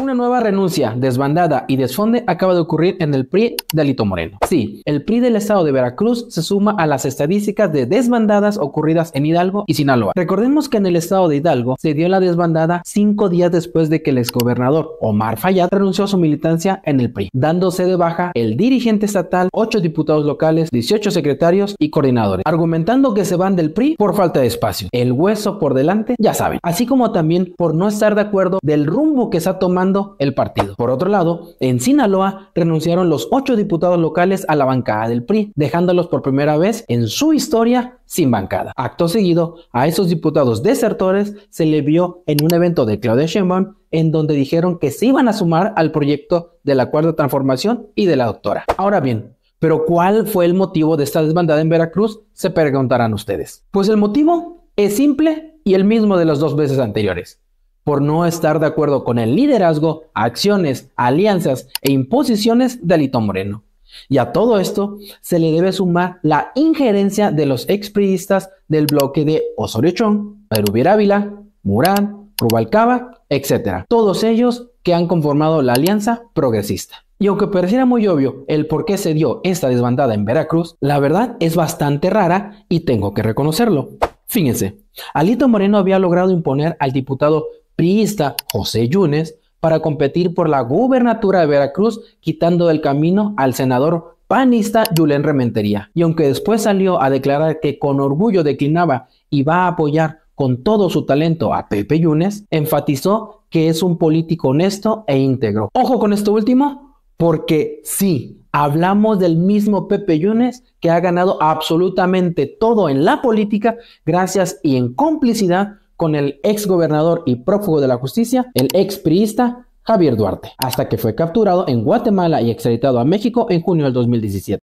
Una nueva renuncia desbandada y desfonde acaba de ocurrir en el PRI de Alito Moreno. Sí, el PRI del estado de Veracruz se suma a las estadísticas de desbandadas ocurridas en Hidalgo y Sinaloa. Recordemos que en el estado de Hidalgo se dio la desbandada cinco días después de que el exgobernador Omar Fayad renunció a su militancia en el PRI, dándose de baja el dirigente estatal, ocho diputados locales, 18 secretarios y coordinadores, argumentando que se van del PRI por falta de espacio. El hueso por delante, ya saben. Así como también por no estar de acuerdo del rumbo que está tomando el partido. Por otro lado, en Sinaloa renunciaron los ocho diputados locales a la bancada del PRI, dejándolos por primera vez en su historia sin bancada. Acto seguido, a esos diputados desertores se le vio en un evento de Claudia Sheinbaum en donde dijeron que se iban a sumar al proyecto de la cuarta transformación y de la doctora. Ahora bien, pero ¿cuál fue el motivo de esta desbandada en Veracruz? Se preguntarán ustedes. Pues el motivo es simple y el mismo de las dos veces anteriores por no estar de acuerdo con el liderazgo, acciones, alianzas e imposiciones de Alito Moreno. Y a todo esto se le debe sumar la injerencia de los expriistas del bloque de Osorio Chong, Ávila, Murán, Rubalcaba, etc. Todos ellos que han conformado la alianza progresista. Y aunque pareciera muy obvio el por qué se dio esta desbandada en Veracruz, la verdad es bastante rara y tengo que reconocerlo. Fíjense, Alito Moreno había logrado imponer al diputado José Yunes para competir por la gubernatura de Veracruz, quitando del camino al senador panista Julen Rementería. Y aunque después salió a declarar que con orgullo declinaba y va a apoyar con todo su talento a Pepe Yunes, enfatizó que es un político honesto e íntegro. Ojo con esto último, porque sí, hablamos del mismo Pepe Yunes que ha ganado absolutamente todo en la política gracias y en complicidad con el ex gobernador y prófugo de la justicia, el ex priista Javier Duarte, hasta que fue capturado en Guatemala y extraditado a México en junio del 2017.